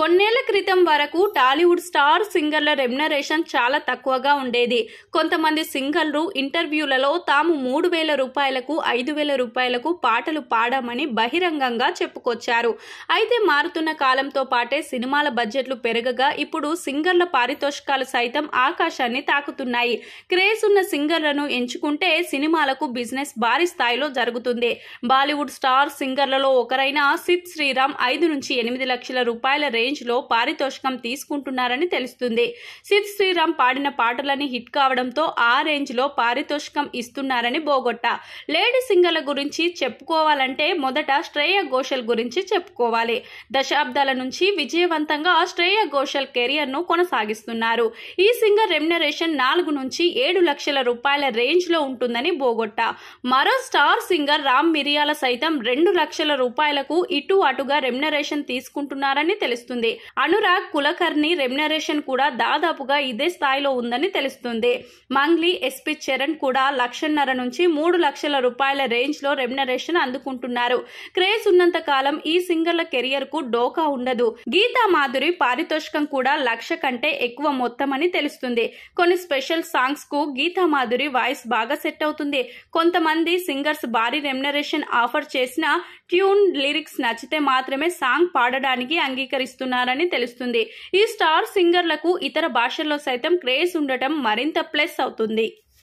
కొన్నేళ్ల క్రితం వరకు టాలీవుడ్ స్టార్ సింగర్ల రెమ్యునరేషన్ చాలా తక్కువగా ఉండేది కొంతమంది సింగర్లు ఇంటర్వ్యూలలో తాము మూడు వేల రూపాయలకు ఐదు వేల రూపాయలకు పాటలు పాడామని బహిరంగంగా చెప్పుకొచ్చారు అయితే మారుతున్న కాలంతో పాటే సినిమాల బడ్జెట్లు పెరగగా ఇప్పుడు సింగర్ల పారితోషికాలు సైతం ఆకాశాన్ని తాకుతున్నాయి క్రేజ్ ఉన్న సింగర్లను ఎంచుకుంటే సినిమాలకు బిజినెస్ భారీ స్థాయిలో జరుగుతుంది బాలీవుడ్ స్టార్ సింగర్లలో ఒకరైన సిద్ శ్రీరామ్ ఐదు నుంచి ఎనిమిది లక్షల రూపాయల రేంజ్ రేంజ్లో పారితోషికం తీసుకుంటున్నారని తెలుస్తుంది సిద్ శ్రీరామ్ పాడిన పాటలని హిట్ కావడంతో ఆ రేంజ్లో పారితోషికం ఇస్తున్నారని బోగొట్ట లేడీ సింగర్ల గురించి చెప్పుకోవాలంటే మొదట శ్రేయ ఘోషల్ గురించి చెప్పుకోవాలి దశాబ్దాల నుంచి విజయవంతంగా శ్రేయ ఘోషల్ కెరియర్ను కొనసాగిస్తున్నారు ఈ సింగర్ రెమ్యునరేషన్ నాలుగు నుంచి ఏడు లక్షల రూపాయల రేంజ్లో ఉంటుందని బోగొట్ట మరో స్టార్ సింగర్ రామ్ మిరియాల సైతం రెండు లక్షల రూపాయలకు ఇటు అటుగా రెమ్యునరేషన్ తీసుకుంటున్నారని తెలుస్తుంది తెలుస్తుంది అనురాగ్ కులకర్ణి రెమ్యునరేషన్ కూడా దాదాపుగా ఇదే స్థాయిలో ఉందని తెలుస్తుంది మంగ్లీ ఎస్పీ చరణ్ కూడా లక్షన్నర నుంచి మూడు లక్షల రూపాయల రేంజ్లో రెమ్యునరేషన్ అందుకుంటున్నారు క్రేజ్ ఉన్నంత కాలం ఈ సింగర్ల కెరియర్ కు డోకా ఉండదు గీతా మాధురి పారితోషికం కూడా లక్ష కంటే ఎక్కువ మొత్తం అని తెలుస్తుంది కొన్ని స్పెషల్ సాంగ్స్ కు గీతా మాధురి వాయిస్ బాగా సెట్ అవుతుంది కొంతమంది సింగర్స్ భారీ రెమ్యునరేషన్ ఆఫర్ చేసిన ట్యూన్ లిరిక్స్ నచ్చితే మాత్రమే సాంగ్ పాడడానికి అంగీకరిస్తుంది ఇస్తున్నారని తెలుస్తుంది ఈ స్టార్ సింగర్లకు ఇతర భాషల్లో సైతం క్రేజ్ ఉండటం మరింత ప్లస్ అవుతుంది